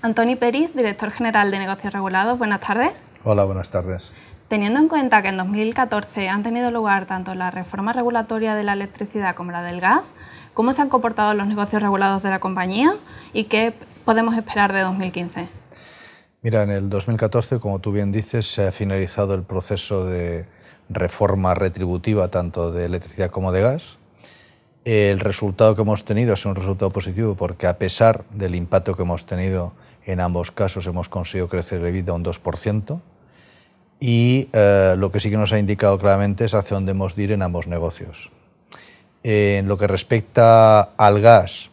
Antoni Peris, director general de Negocios Regulados, buenas tardes. Hola, buenas tardes. Teniendo en cuenta que en 2014 han tenido lugar tanto la reforma regulatoria de la electricidad como la del gas, ¿cómo se han comportado los negocios regulados de la compañía y qué podemos esperar de 2015? Mira, en el 2014, como tú bien dices, se ha finalizado el proceso de reforma retributiva tanto de electricidad como de gas. El resultado que hemos tenido es un resultado positivo porque a pesar del impacto que hemos tenido en ambos casos hemos conseguido crecer de vida un 2%. Y eh, lo que sí que nos ha indicado claramente es hacia dónde hemos de ir en ambos negocios. En lo que respecta al gas,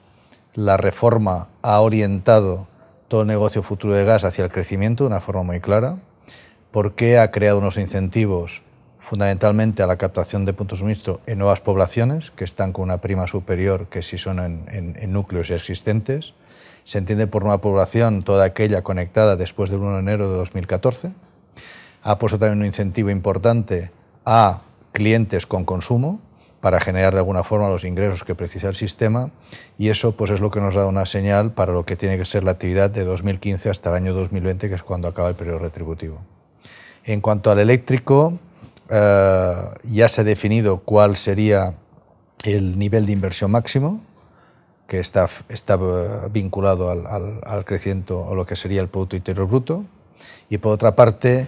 la reforma ha orientado todo negocio futuro de gas hacia el crecimiento de una forma muy clara, porque ha creado unos incentivos fundamentalmente a la captación de puntos de suministro en nuevas poblaciones, que están con una prima superior que si son en, en núcleos ya existentes, se entiende por una población toda aquella conectada después del 1 de enero de 2014. Ha puesto también un incentivo importante a clientes con consumo para generar de alguna forma los ingresos que precisa el sistema y eso pues es lo que nos da una señal para lo que tiene que ser la actividad de 2015 hasta el año 2020 que es cuando acaba el periodo retributivo. En cuanto al eléctrico, eh, ya se ha definido cuál sería el nivel de inversión máximo, que está, eh, vinculado al, al, crecimiento o lo que sería el Producto Interior Bruto, y por otra parte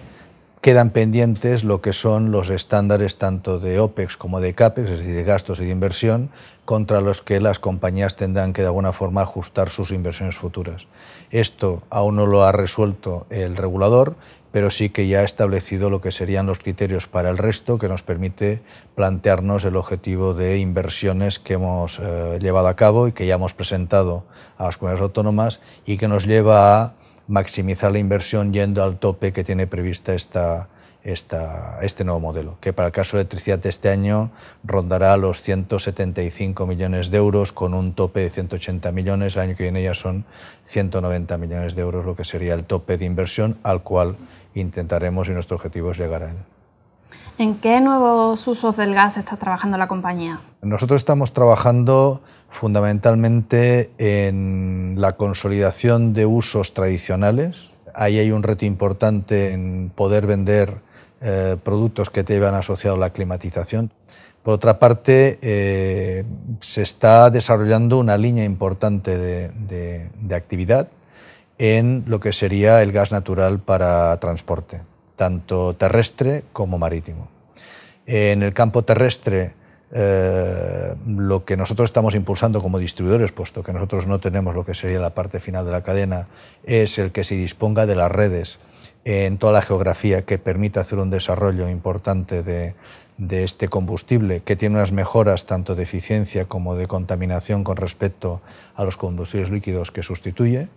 quedan pendientes lo que son los estándares tanto de OPEX como de CAPEX, es decir, de gastos y de inversión, contra los que las compañías tendrán que de alguna forma ajustar sus inversiones futuras. Esto aún no lo ha resuelto el regulador pero sí que ya ha establecido lo que serían los criterios para el resto, que nos permite plantearnos el objetivo de inversiones que hemos eh, llevado a cabo y que ya hemos presentado a las comunidades autónomas y que nos lleva a maximizar la inversión yendo al tope que tiene prevista esta, este nuevo modelo, que para el caso de electricidad este año rondará los 175 millones de euros con un tope de 180 millones. El año que viene ya son 190 millones de euros, lo que sería el tope de inversión al cual intentaremos y nuestro objetivo es llegar a él. ¿En qué nuevos usos del gas está trabajando la compañía? Nosotros estamos trabajando fundamentalmente en la consolidación de usos tradicionales. Ahí hay un reto importante en poder vender eh, productos que te llevan asociado a la climatización. Por otra parte, eh, se está desarrollando una línea importante de, actividad en lo que sería el gas natural para transporte, tanto terrestre como marítimo. En el campo terrestre, eh, lo que nosotros estamos impulsando como distribuidores, puesto que nosotros no tenemos lo que sería la parte final de la cadena, es el que se disponga de las redes en toda la geografía que permita hacer un desarrollo importante de, de este combustible, que tiene unas mejoras tanto de eficiencia como de contaminación con respecto a los combustibles líquidos que sustituye.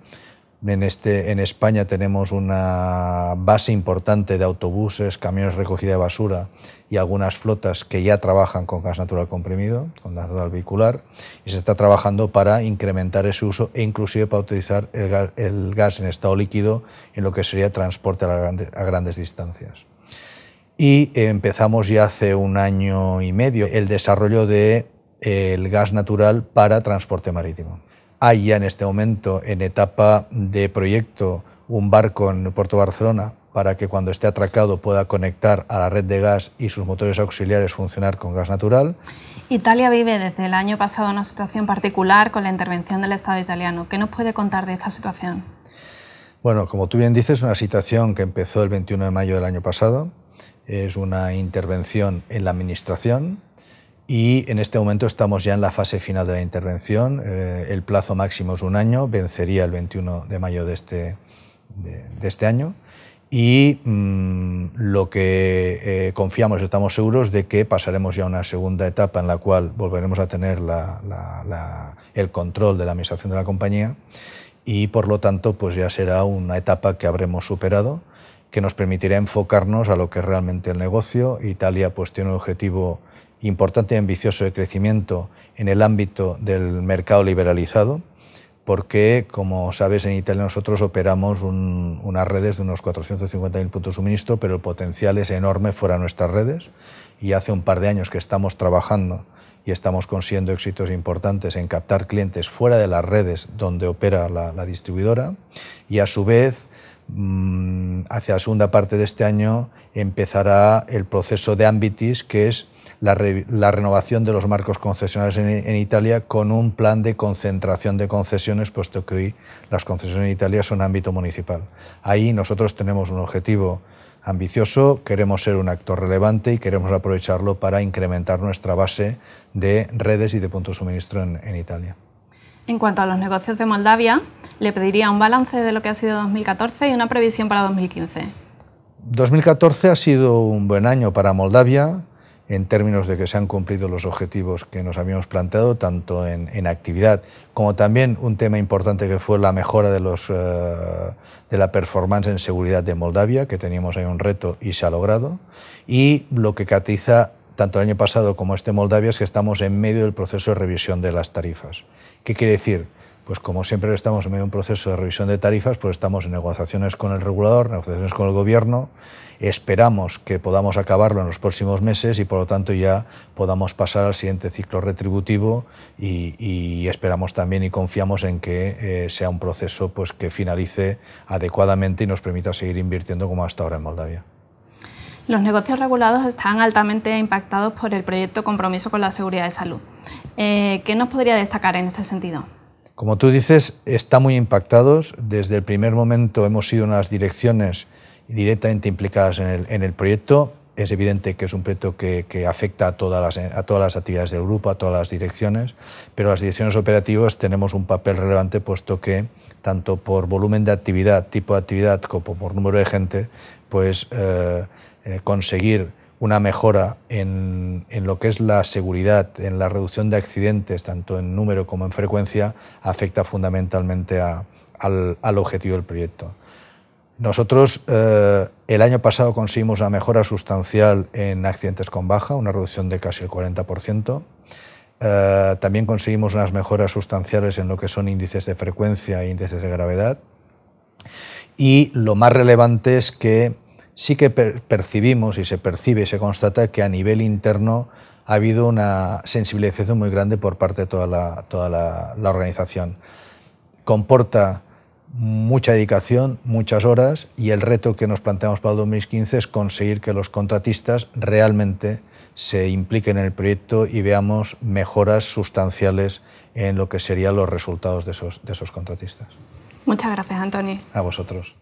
Este, en, España tenemos una base importante de autobuses, camiones recogida de basura y algunas flotas que ya trabajan con gas natural comprimido, con gas natural vehicular, y se está trabajando para incrementar ese uso e inclusive para utilizar el gas, en estado líquido en lo que sería transporte a, grandes distancias. Y empezamos ya hace un año y medio el desarrollo del eh, gas natural para transporte marítimo. Hay ya en este momento, en etapa de proyecto, un barco en Puerto Barcelona para que cuando esté atracado pueda conectar a la red de gas y sus motores auxiliares funcionar con gas natural. Italia vive desde el año pasado una situación particular con la intervención del Estado italiano. ¿Qué nos puede contar de esta situación? Bueno, como tú bien dices, una situación que empezó el 21 de mayo del año pasado. Es una intervención en la administración y en este momento estamos ya en la fase final de la intervención. Eh, el plazo máximo es un año, vencería el 21 de mayo de este, de, este año y mm, lo que confiamos eh, confiamos, estamos seguros de que pasaremos ya a una segunda etapa en la cual volveremos a tener la, el control de la administración de la compañía y por lo tanto pues ya será una etapa que habremos superado que nos permitirá enfocarnos a lo que es realmente el negocio. Italia pues tiene un objetivo importante y ambicioso de crecimiento en el ámbito del mercado liberalizado, porque, como sabes, en Italia nosotros operamos unas redes de unos 450.000 puntos de suministro, pero el potencial es enorme fuera de nuestras redes y hace un par de años que estamos trabajando y estamos consiguiendo éxitos importantes en captar clientes fuera de las redes donde opera la distribuidora y a su vez Mm, hacia la segunda parte de este año empezará el proceso de Ambitis, que es la, renovación de los marcos concesionales en, Italia con un plan de concentración de concesiones, puesto que hoy las concesiones en Italia son ámbito municipal. Ahí nosotros tenemos un objetivo ambicioso, queremos ser un actor relevante y queremos aprovecharlo para incrementar nuestra base de redes y de puntos de suministro en Italia. En cuanto a los negocios de Moldavia, le pediría un balance de lo que ha sido 2014 y una previsión para 2015. 2014 ha sido un buen año para Moldavia en términos de que se han cumplido los objetivos que nos habíamos planteado, tanto en, actividad como también un tema importante que fue la mejora de, eh, de la performance en seguridad de Moldavia, que teníamos ahí un reto y se ha logrado, y lo que catiza tanto el año pasado como este Moldavia, es que estamos en medio del proceso de revisión de las tarifas. ¿Qué quiere decir? Pues como siempre estamos en medio de un proceso de revisión de tarifas, pues estamos en negociaciones con el regulador, negociaciones con el gobierno, esperamos que podamos acabarlo en los próximos meses y por lo tanto ya podamos pasar al siguiente ciclo retributivo y, esperamos también y confiamos en que eh, sea un proceso pues, que finalice adecuadamente y nos permita seguir invirtiendo como hasta ahora en Moldavia. Los negocios regulados están altamente impactados por el proyecto Compromiso con la Seguridad de Salud. Eh, ¿Qué nos podría destacar en este sentido? Como tú dices, está muy impactados. Desde el primer momento hemos sido unas direcciones directamente implicadas en el, proyecto. Es evidente que es un proyecto que, afecta a todas, las, a todas, las, actividades del grupo, a todas las direcciones, pero las direcciones operativas tenemos un papel relevante puesto que tanto por volumen de actividad, tipo de actividad, como por número de gente, pues eh, eh, conseguir una mejora en, lo que es la seguridad, en la reducción de accidentes, tanto en número como en frecuencia, afecta fundamentalmente al, objetivo del proyecto. Nosotros eh, el año pasado conseguimos una mejora sustancial en accidentes con baja, una reducción de casi el 40%. Eh, también conseguimos unas mejoras sustanciales en lo que son índices de frecuencia e índices de gravedad. Y lo más relevante es que sí que percibimos y se percibe y se constata que a nivel interno ha habido una sensibilización muy grande por parte de toda la, toda la, organización. Comporta mucha dedicación, muchas horas y el reto que nos planteamos para el 2015 es conseguir que los contratistas realmente se impliquen en el proyecto y veamos mejoras sustanciales en lo que serían los resultados de esos, de esos contratistas. Muchas gracias, Antonio. A vosotros.